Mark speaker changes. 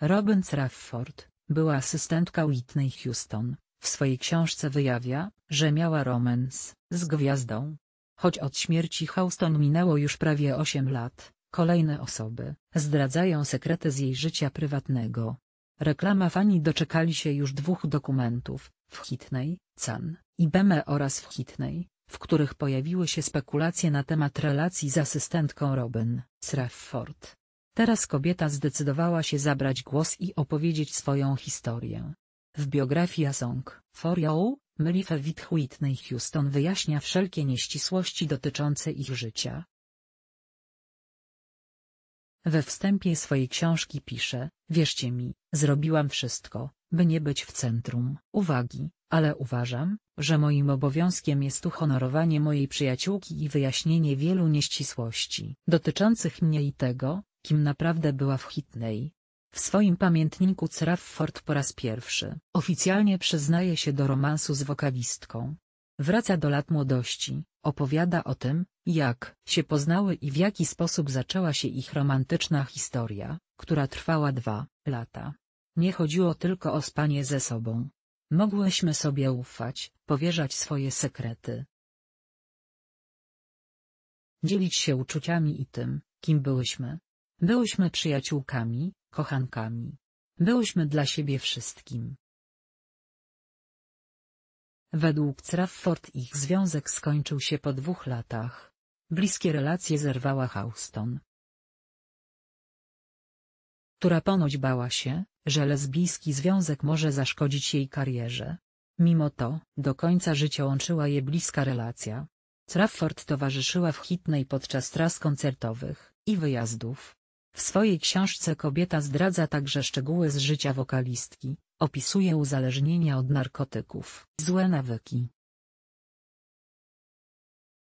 Speaker 1: Robin Strafford, była asystentka Whitney Houston, w swojej książce wyjawia, że miała romans z gwiazdą. Choć od śmierci Houston minęło już prawie 8 lat, kolejne osoby zdradzają sekrety z jej życia prywatnego. Reklama fani doczekali się już dwóch dokumentów, w Hitney, Can i Beme oraz w Hitney, w których pojawiły się spekulacje na temat relacji z asystentką Robin Strafford. Teraz kobieta zdecydowała się zabrać głos i opowiedzieć swoją historię. W biografii Song For You, Melifewit Whitney Houston wyjaśnia wszelkie nieścisłości dotyczące ich życia. We wstępie swojej książki pisze, wierzcie mi, zrobiłam wszystko, by nie być w centrum uwagi, ale uważam, że moim obowiązkiem jest uhonorowanie mojej przyjaciółki i wyjaśnienie wielu nieścisłości dotyczących mnie i tego, kim naprawdę była w Hitney. W swoim pamiętniku Crawford po raz pierwszy oficjalnie przyznaje się do romansu z wokalistką. Wraca do lat młodości, opowiada o tym, jak się poznały i w jaki sposób zaczęła się ich romantyczna historia, która trwała dwa lata. Nie chodziło tylko o spanie ze sobą. Mogłyśmy sobie ufać, powierzać swoje sekrety. Dzielić się uczuciami i tym, kim byłyśmy. Byłyśmy przyjaciółkami, kochankami. Byłyśmy dla siebie wszystkim. Według Crawford ich związek skończył się po dwóch latach. Bliskie relacje zerwała Houston. Która ponoć bała się, że lesbijski związek może zaszkodzić jej karierze. Mimo to, do końca życia łączyła je bliska relacja. Crawford towarzyszyła w hitnej podczas tras koncertowych i wyjazdów. W swojej książce kobieta zdradza także szczegóły z życia wokalistki, opisuje uzależnienia od narkotyków, złe nawyki,